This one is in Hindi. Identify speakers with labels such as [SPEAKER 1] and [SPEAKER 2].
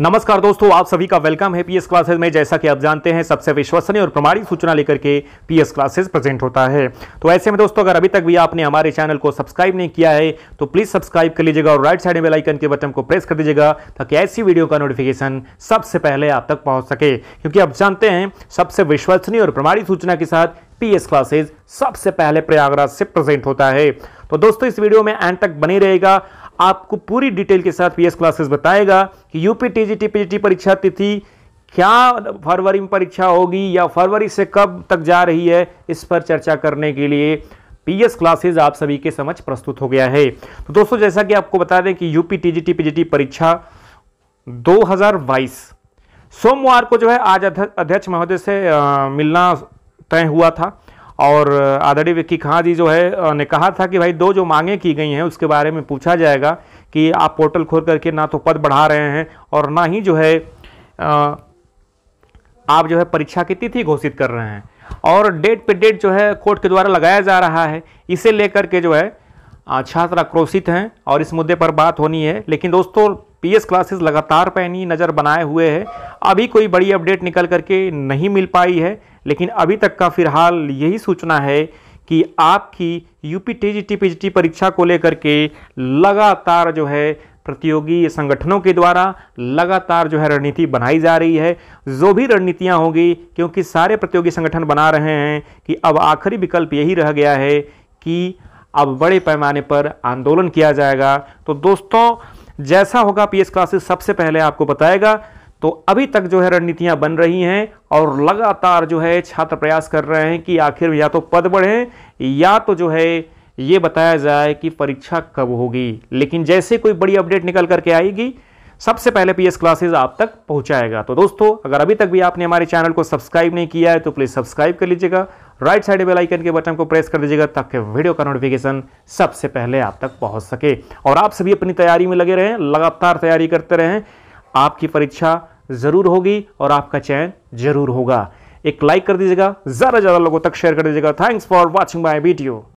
[SPEAKER 1] नमस्कार दोस्तों आप सभी का वेलकम है पीएस क्लासेस में जैसा कि आप जानते हैं सबसे विश्वसनीय और प्रमाणिक सूचना लेकर के पीएस क्लासेस प्रेजेंट होता है तो ऐसे में दोस्तों अगर अभी तक भी आपने हमारे चैनल को सब्सक्राइब नहीं किया है तो प्लीज़ सब्सक्राइब कर लीजिएगा और राइट साइड में आइकन के बटन को प्रेस कर दीजिएगा ताकि ऐसी वीडियो का नोटिफिकेशन सबसे पहले आप तक पहुंच सके क्योंकि आप जानते हैं सबसे विश्वसनीय और प्रमाणिक सूचना के साथ पीएस क्लासेज सबसे पहले प्रयागराज से प्रेजेंट होता है तो दोस्तों इस वीडियो में एंड तक बने रहेगा आपको पूरी डिटेल के साथ पीएस क्लासेस बताएगा कि यूपी टीजीटी पीजीटी परीक्षा तिथि क्या फरवरी में परीक्षा होगी या फरवरी से कब तक जा रही है इस पर चर्चा करने के लिए पीएस क्लासेज आप सभी के समझ प्रस्तुत हो गया है तो दोस्तों जैसा कि आपको बता दें कि यूपी टीजीटी पीजीटी परीक्षा 2022 सोमवार को जो है आज अध्यक्ष महोदय से मिलना तय हुआ था और आदरणीय विक्की खां जी जो है ने कहा था कि भाई दो जो मांगे की गई हैं उसके बारे में पूछा जाएगा कि आप पोर्टल खोल करके ना तो पद बढ़ा रहे हैं और ना ही जो है आप जो है परीक्षा की तिथि घोषित कर रहे हैं और डेट पे डेट जो है कोर्ट के द्वारा लगाया जा रहा है इसे लेकर के जो है छात्र आक्रोशित हैं और इस मुद्दे पर बात होनी है लेकिन दोस्तों पीएस क्लासेस लगातार पैनी नज़र बनाए हुए है अभी कोई बड़ी अपडेट निकल करके नहीं मिल पाई है लेकिन अभी तक का फिलहाल यही सूचना है कि आपकी यूपी टी जी परीक्षा को लेकर के लगातार जो है प्रतियोगी संगठनों के द्वारा लगातार जो है रणनीति बनाई जा रही है जो भी रणनीतियां होंगी क्योंकि सारे प्रतियोगी संगठन बना रहे हैं कि अब आखिरी विकल्प यही रह गया है कि अब बड़े पैमाने पर आंदोलन किया जाएगा तो दोस्तों जैसा होगा पीएस क्लासेस सबसे पहले आपको बताएगा तो अभी तक जो है रणनीतियां बन रही हैं और लगातार जो है छात्र प्रयास कर रहे हैं कि आखिर या तो पद बढ़ें या तो जो है ये बताया जाए कि परीक्षा कब होगी लेकिन जैसे कोई बड़ी अपडेट निकल करके आएगी सबसे पहले पीएस क्लासेस आप तक पहुंचाएगा तो दोस्तों अगर अभी तक भी आपने हमारे चैनल को सब्सक्राइब नहीं किया है तो प्लीज़ सब्सक्राइब कर लीजिएगा राइट साइड बेल आइकन के बटन को प्रेस कर दीजिएगा ताकि वीडियो का नोटिफिकेशन सबसे पहले आप तक पहुंच सके और आप सभी अपनी तैयारी में लगे रहें लगातार तैयारी करते रहें आपकी परीक्षा ज़रूर होगी और आपका चयन जरूर होगा एक लाइक कर दीजिएगा ज़्यादा ज़्यादा लोगों तक शेयर कर दीजिएगा thanks for watching my video